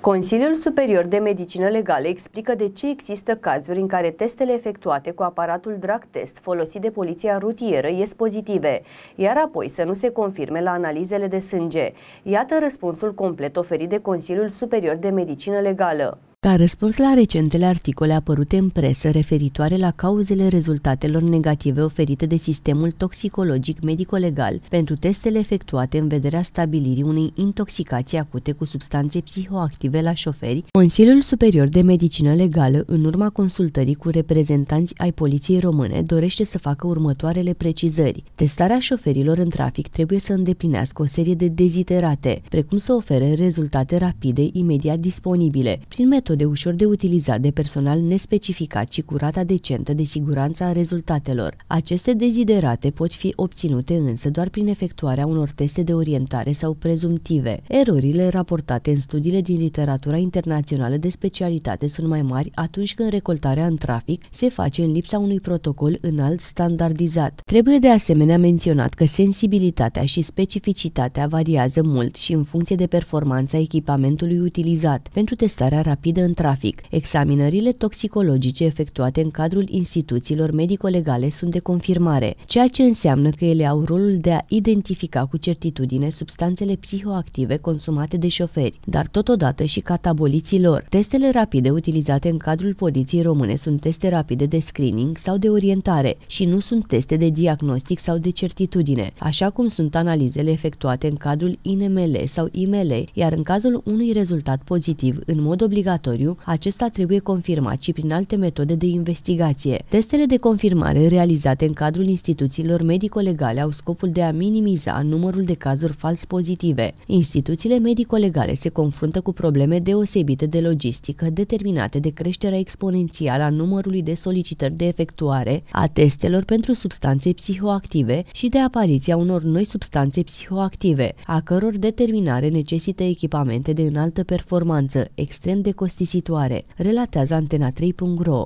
Consiliul Superior de Medicină Legală explică de ce există cazuri în care testele efectuate cu aparatul drug test folosit de poliția rutieră ies pozitive, iar apoi să nu se confirme la analizele de sânge. Iată răspunsul complet oferit de Consiliul Superior de Medicină Legală. Ca răspuns la recentele articole apărute în presă referitoare la cauzele rezultatelor negative oferite de sistemul toxicologic medico-legal pentru testele efectuate în vederea stabilirii unei intoxicații acute cu substanțe psihoactive la șoferi, Consiliul Superior de Medicină Legală, în urma consultării cu reprezentanți ai Poliției Române, dorește să facă următoarele precizări. Testarea șoferilor în trafic trebuie să îndeplinească o serie de deziterate, precum să ofere rezultate rapide, imediat disponibile, prin metode metode ușor de utilizat de personal nespecificat și cu rata decentă de siguranță a rezultatelor. Aceste deziderate pot fi obținute însă doar prin efectuarea unor teste de orientare sau prezumtive. Erorile raportate în studiile din literatura internațională de specialitate sunt mai mari atunci când recoltarea în trafic se face în lipsa unui protocol înalt standardizat. Trebuie de asemenea menționat că sensibilitatea și specificitatea variază mult și în funcție de performanța echipamentului utilizat. Pentru testarea rapidă fraude în trafic. Examinările toxicologice efectuate în cadrul instituțiilor medico-legale sunt de confirmare, ceea ce înseamnă că ele au rolul de a identifica cu certitudine substanțele psihoactive consumate de șoferi, dar totodată și cataboliții lor. Testele rapide utilizate în cadrul poliției române sunt teste rapide de screening sau de orientare și nu sunt teste de diagnostic sau de certitudine, așa cum sunt analizele efectuate în cadrul INML sau IML, iar în cazul unui rezultat pozitiv, în mod obligatoriu, laboratoriu, acesta trebuie confirmat și prin alte metode de investigație. Testele de confirmare realizate în cadrul instituțiilor medico-legale au scopul de a minimiza numărul de cazuri fals pozitive. Instituțiile medico-legale se confruntă cu probleme deosebite de logistică determinate de creșterea exponențială a numărului de solicitări de efectuare a testelor pentru substanțe psihoactive și de apariția unor noi substanțe psihoactive, a căror determinare necesită echipamente de înaltă performanță, extrem de costisite costisitoare, relatează Antena 3.ro.